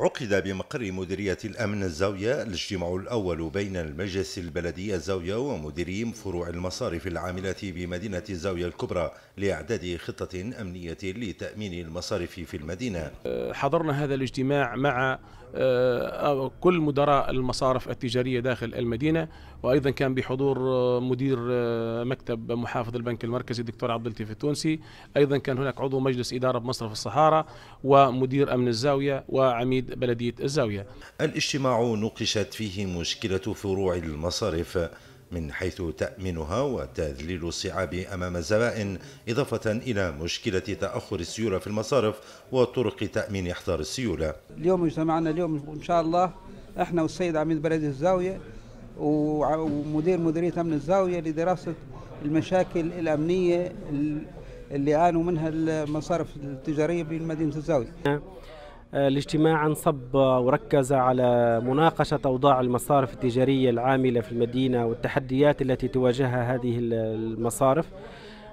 عقد بمقر مديرية الأمن الزاوية الاجتماع الأول بين المجلس البلدي الزاوية ومديري فروع المصارف العاملة بمدينة الزاوية الكبرى لإعداد خطة أمنية لتأمين المصارف في المدينة حضرنا هذا الاجتماع مع آه، آه، كل مدراء المصارف التجارية داخل المدينة وأيضا كان بحضور آه، مدير مكتب محافظ البنك المركزي الدكتور عبد اللطيف التونسي أيضا كان هناك عضو مجلس إدارة بمصرف الصحارى ومدير أمن الزاوية وعميد بلدية الزاوية الاجتماع نقشت فيه مشكلة فروع المصارف من حيث تأمينها وتذليل الصعاب أمام الزبائن إضافة إلى مشكلة تأخر السيولة في المصارف وطرق تأمين إحضار السيولة اليوم اجتمعنا اليوم إن شاء الله احنا والسيد عميد بلدية الزاوية ومدير مديرية أمن الزاوية لدراسة المشاكل الأمنية اللي عانوا منها المصارف التجارية بمدينة الزاوية الاجتماع آه، انصب وركز على مناقشة أوضاع المصارف التجارية العاملة في المدينة والتحديات التي تواجهها هذه المصارف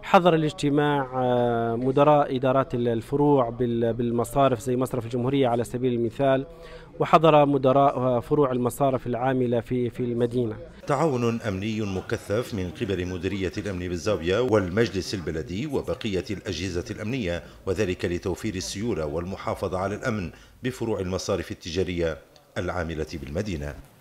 حضر الاجتماع آه، مدراء إدارات الفروع بالمصارف زي مصرف الجمهورية على سبيل المثال وحضر مدراء فروع المصارف العاملة في في المدينة تعاون أمني مكثف من قبل مديرية الأمن بالزاوية والمجلس البلدي وبقية الأجهزة الأمنية وذلك لتوفير السيولة والمحافظة على الأمن بفروع المصارف التجارية العاملة بالمدينة